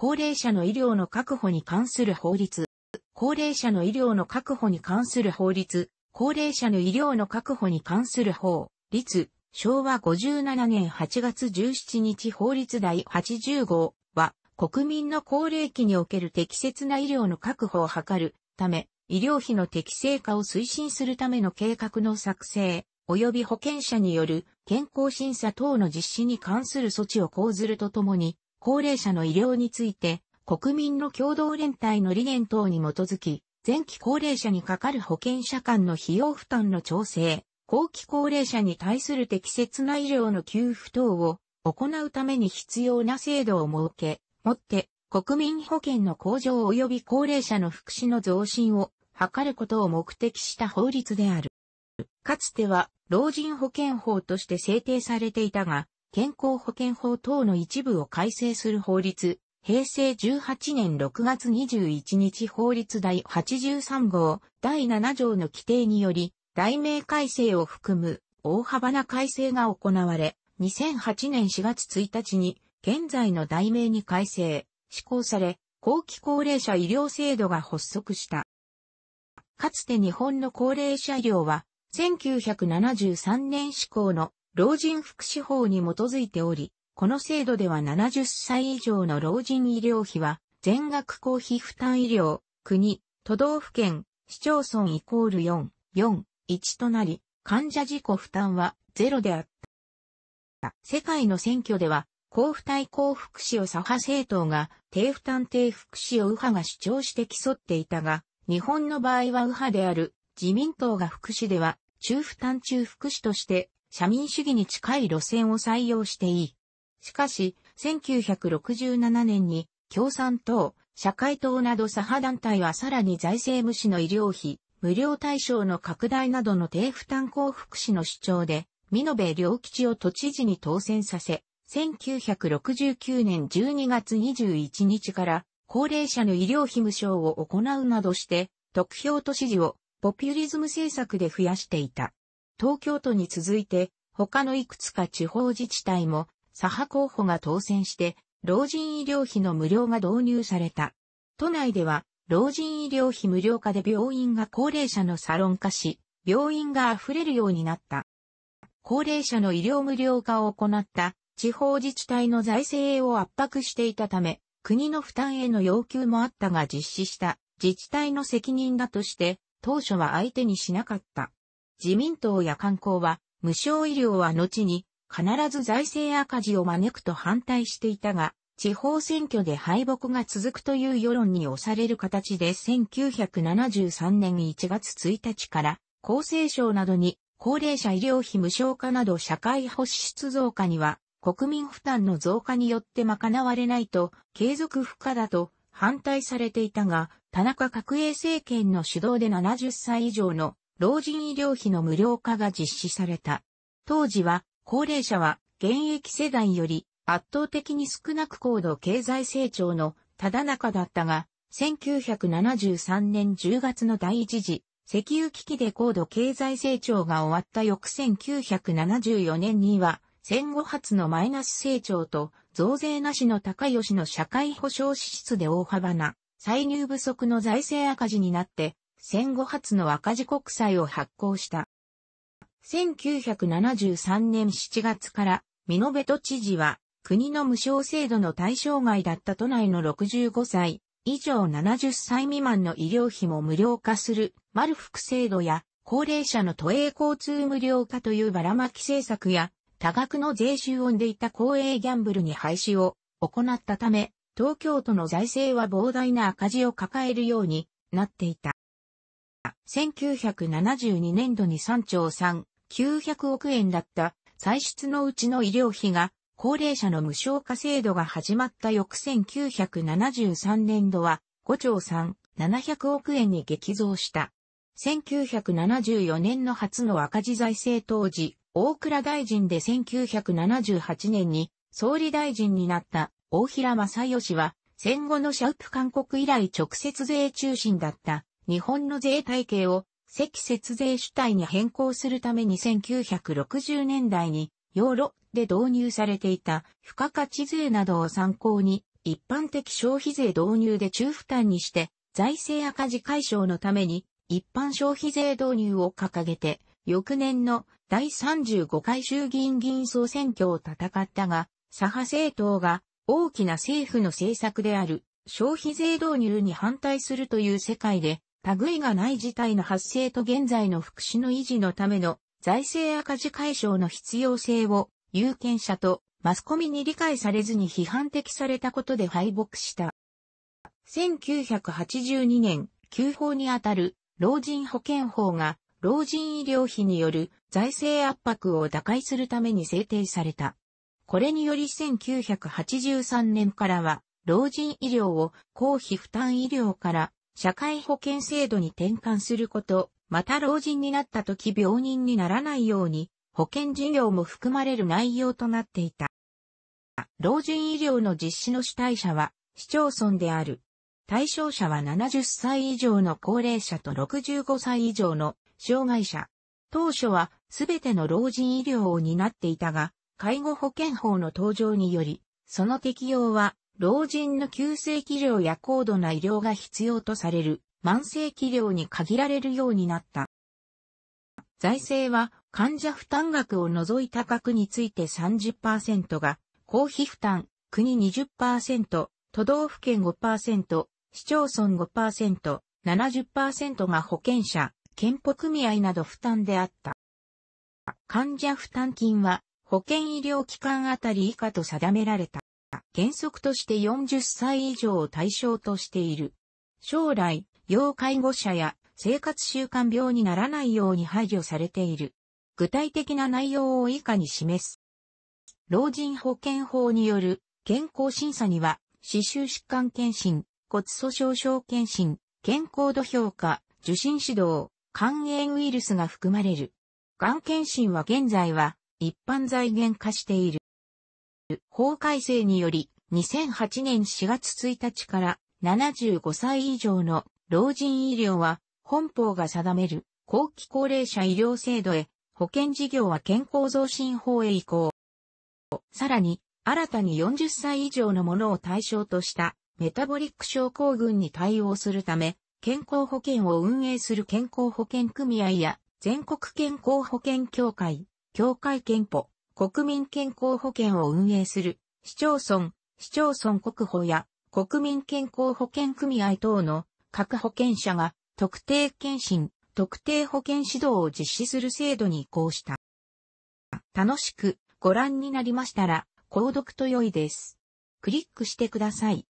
高齢者の医療の確保に関する法律、高齢者の医療の確保に関する法律、高齢者の医療の確保に関する法律、昭和57年8月17日法律第80号は、国民の高齢期における適切な医療の確保を図るため、医療費の適正化を推進するための計画の作成、及び保険者による健康審査等の実施に関する措置を講ずるとともに、高齢者の医療について、国民の共同連帯の理念等に基づき、前期高齢者にかかる保険者間の費用負担の調整、後期高齢者に対する適切な医療の給付等を行うために必要な制度を設け、もって国民保険の向上及び高齢者の福祉の増進を図ることを目的した法律である。かつては老人保険法として制定されていたが、健康保険法等の一部を改正する法律、平成18年6月21日法律第83号第7条の規定により、題名改正を含む大幅な改正が行われ、2008年4月1日に現在の題名に改正、施行され、後期高齢者医療制度が発足した。かつて日本の高齢者医療は、1973年施行の老人福祉法に基づいており、この制度では70歳以上の老人医療費は、全額公費負担医療、国、都道府県、市町村イコール4、4、1となり、患者自己負担は0であった。世界の選挙では、交付対交福祉を左派政党が、低負担低福祉を右派が主張して競っていたが、日本の場合は右派である自民党が福祉では、中負担中福祉として社民主義に近い路線を採用していい。しかし、1967年に共産党、社会党など左派団体はさらに財政無視の医療費、無料対象の拡大などの低負担幸福士の主張で、美濃部良吉を都知事に当選させ、1969年12月21日から高齢者の医療費無償を行うなどして、得票都知事をポピュリズム政策で増やしていた。東京都に続いて、他のいくつか地方自治体も、左派候補が当選して、老人医療費の無料が導入された。都内では、老人医療費無料化で病院が高齢者のサロン化し、病院が溢れるようになった。高齢者の医療無料化を行った地方自治体の財政を圧迫していたため、国の負担への要求もあったが実施した自治体の責任だとして、当初は相手にしなかった。自民党や観光は、無償医療は後に、必ず財政赤字を招くと反対していたが、地方選挙で敗北が続くという世論に押される形で1973年1月1日から厚生省などに高齢者医療費無償化など社会保出増加には国民負担の増加によって賄われないと継続不可だと反対されていたが、田中角栄政権の主導で70歳以上の老人医療費の無料化が実施された。当時は、高齢者は現役世代より圧倒的に少なく高度経済成長のただ中だったが、1973年10月の第一次石油危機で高度経済成長が終わった翌1974年には戦後初のマイナス成長と増税なしの高吉の社会保障支出で大幅な歳入不足の財政赤字になって戦後初の赤字国債を発行した。1973年7月から、ミノベト知事は、国の無償制度の対象外だった都内の65歳以上70歳未満の医療費も無料化する、マルフク制度や、高齢者の都営交通無料化というばらまき政策や、多額の税収をんでいた公営ギャンブルに廃止を行ったため、東京都の財政は膨大な赤字を抱えるようになっていた。1972年度に3兆3900億円だった歳出のうちの医療費が高齢者の無償化制度が始まった翌1973年度は5兆3700億円に激増した。1974年の初の赤字財政当時、大倉大臣で1978年に総理大臣になった大平正義は戦後のシャープ韓国以来直接税中心だった日本の税体系を積節税主体に変更するために1960年代にヨーロで導入されていた付加価値税などを参考に一般的消費税導入で中負担にして財政赤字解消のために一般消費税導入を掲げて翌年の第35回衆議院議員総選挙を戦ったが、左派政党が大きな政府の政策である消費税導入に反対するという世界で類がない事態の発生と現在の福祉の維持のための財政赤字解消の必要性を有権者とマスコミに理解されずに批判的されたことで敗北した。1982年、旧法にあたる老人保険法が老人医療費による財政圧迫を打開するために制定された。これにより1983年からは老人医療を公費負担医療から社会保険制度に転換すること、また老人になった時病人にならないように、保険事業も含まれる内容となっていた。老人医療の実施の主体者は市町村である。対象者は70歳以上の高齢者と65歳以上の障害者。当初はすべての老人医療を担っていたが、介護保険法の登場により、その適用は老人の急性気量や高度な医療が必要とされる慢性気量に限られるようになった。財政は患者負担額を除いた額について30%が、公費負担、国20%、都道府県5%、市町村5%、70%が保険者、健保組合など負担であった。患者負担金は保険医療機関あたり以下と定められた。原則として40歳以上を対象としている。将来、要介護者や生活習慣病にならないように排除されている。具体的な内容を以下に示す。老人保険法による健康審査には、死臭疾患検診、骨粗鬆症検診、健康度評価、受診指導、肝炎ウイルスが含まれる。がん検診は現在は一般財源化している。法改正により、2008年4月1日から75歳以上の老人医療は本法が定める後期高齢者医療制度へ保険事業は健康増進法へ移行。さらに、新たに40歳以上のものを対象としたメタボリック症候群に対応するため、健康保険を運営する健康保険組合や全国健康保険協会、協会憲法、国民健康保険を運営する市町村、市町村国保や国民健康保険組合等の各保険者が特定健診、特定保険指導を実施する制度に移行した。楽しくご覧になりましたら、購読と良いです。クリックしてください。